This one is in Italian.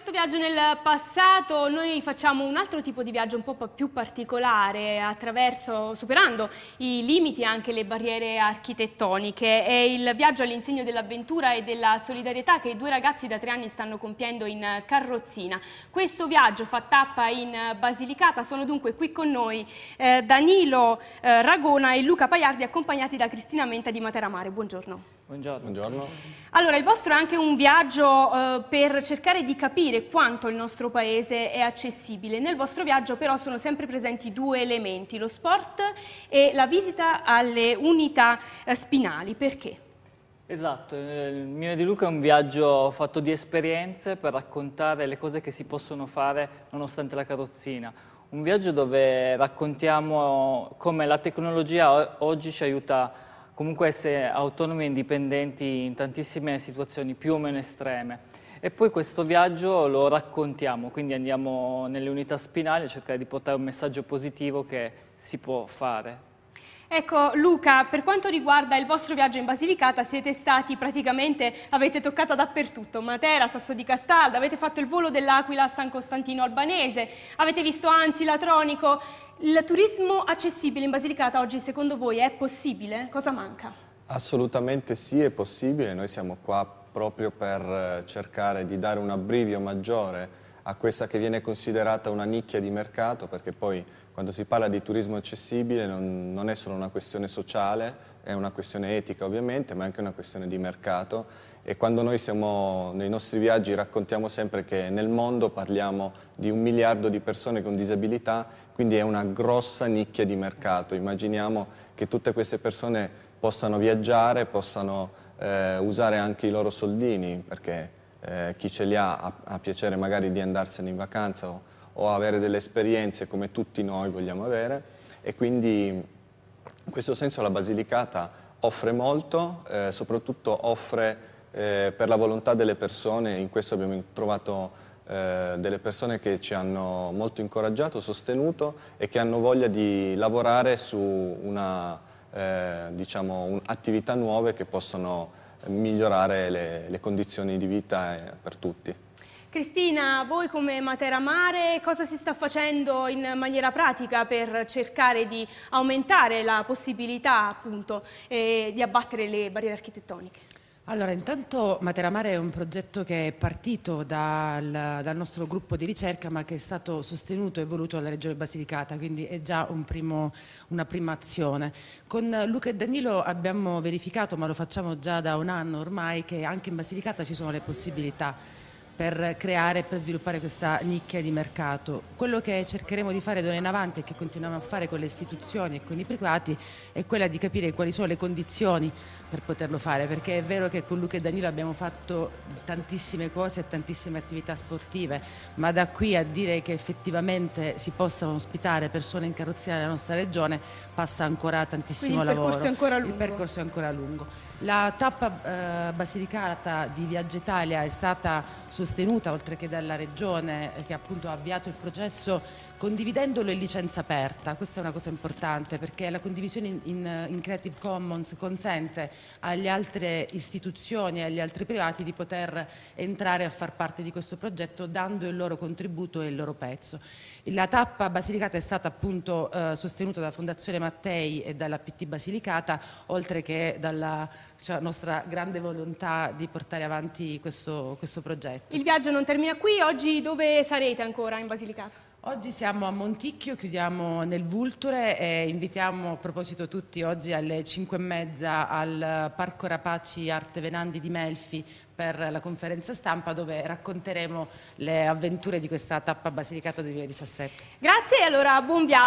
questo viaggio nel passato noi facciamo un altro tipo di viaggio un po' più particolare, attraverso, superando i limiti e anche le barriere architettoniche. È il viaggio all'insegno dell'avventura e della solidarietà che i due ragazzi da tre anni stanno compiendo in carrozzina. Questo viaggio fa tappa in Basilicata, sono dunque qui con noi eh, Danilo eh, Ragona e Luca Paiardi accompagnati da Cristina Menta di Materamare. Buongiorno. Buongiorno. Buongiorno. Allora, il vostro è anche un viaggio eh, per cercare di capire quanto il nostro paese è accessibile. Nel vostro viaggio però sono sempre presenti due elementi, lo sport e la visita alle unità eh, spinali. Perché? Esatto, eh, il mio di Luca è un viaggio fatto di esperienze per raccontare le cose che si possono fare nonostante la carrozzina. Un viaggio dove raccontiamo come la tecnologia oggi ci aiuta a comunque essere autonomi e indipendenti in tantissime situazioni più o meno estreme. E poi questo viaggio lo raccontiamo, quindi andiamo nelle unità spinali a cercare di portare un messaggio positivo che si può fare. Ecco Luca, per quanto riguarda il vostro viaggio in Basilicata siete stati praticamente, avete toccato dappertutto, Matera, Sasso di Castalda, avete fatto il volo dell'Aquila a San Costantino Albanese, avete visto Anzi, Latronico, il turismo accessibile in Basilicata oggi secondo voi è possibile? Cosa manca? Assolutamente sì, è possibile, noi siamo qua proprio per eh, cercare di dare un abbrivio maggiore a questa che viene considerata una nicchia di mercato, perché poi quando si parla di turismo accessibile non, non è solo una questione sociale, è una questione etica ovviamente, ma è anche una questione di mercato e quando noi siamo nei nostri viaggi raccontiamo sempre che nel mondo parliamo di un miliardo di persone con disabilità, quindi è una grossa nicchia di mercato. Immaginiamo che tutte queste persone possano viaggiare, possano eh, usare anche i loro soldini, perché eh, chi ce li ha ha, ha piacere magari di andarsene in vacanza o, o, avere delle esperienze come tutti noi vogliamo avere e quindi in questo senso la Basilicata offre molto, eh, soprattutto offre eh, per la volontà delle persone, in questo abbiamo trovato eh, delle persone che ci hanno molto incoraggiato, sostenuto e che hanno voglia di lavorare su una, eh, diciamo, un, attività nuove che possono migliorare le, le condizioni di vita eh, per tutti. Cristina, voi come Matera Mare cosa si sta facendo in maniera pratica per cercare di aumentare la possibilità appunto, eh, di abbattere le barriere architettoniche? Allora, intanto Materamare è un progetto che è partito dal, dal, nostro gruppo di ricerca ma che è stato sostenuto e voluto dalla Regione Basilicata, quindi è già un primo, una prima azione. Con Luca e Danilo abbiamo verificato, ma lo facciamo già da un anno ormai, che anche in Basilicata ci sono le possibilità per creare e per sviluppare questa nicchia di mercato. Quello che cercheremo di fare d'ora in avanti e che continuiamo a fare con le istituzioni e con i privati è quella di capire quali sono le condizioni per poterlo fare, perché è vero che con Luca e Danilo abbiamo fatto tantissime cose e tantissime attività sportive, ma da qui a dire che effettivamente si possano ospitare persone in carrozzina nella nostra regione passa ancora tantissimo il lavoro. Percorso ancora lungo. Il percorso è ancora lungo. La tappa eh, basilicata di Viaggio Italia è stata sostanzialmente sostenuta oltre che dalla Regione eh, che appunto ha avviato il processo condividendolo in licenza aperta, questa è una cosa importante perché la condivisione in, in, Creative Commons consente alle altre istituzioni e agli altri privati di poter entrare a far parte di questo progetto dando il loro contributo e il loro pezzo. La tappa Basilicata è stata appunto eh, sostenuta da Fondazione Mattei e dalla PT Basilicata oltre che dalla cioè, nostra grande volontà di portare avanti questo, questo progetto. Il viaggio non termina qui, oggi dove sarete ancora in Basilicata? Oggi siamo a Monticchio, chiudiamo nel Vulture e invitiamo a proposito tutti oggi alle 5 e mezza al Parco Rapaci Arte Venandi di Melfi per la conferenza stampa dove racconteremo le avventure di questa tappa Basilicata 2017. Grazie e allora buon viaggio.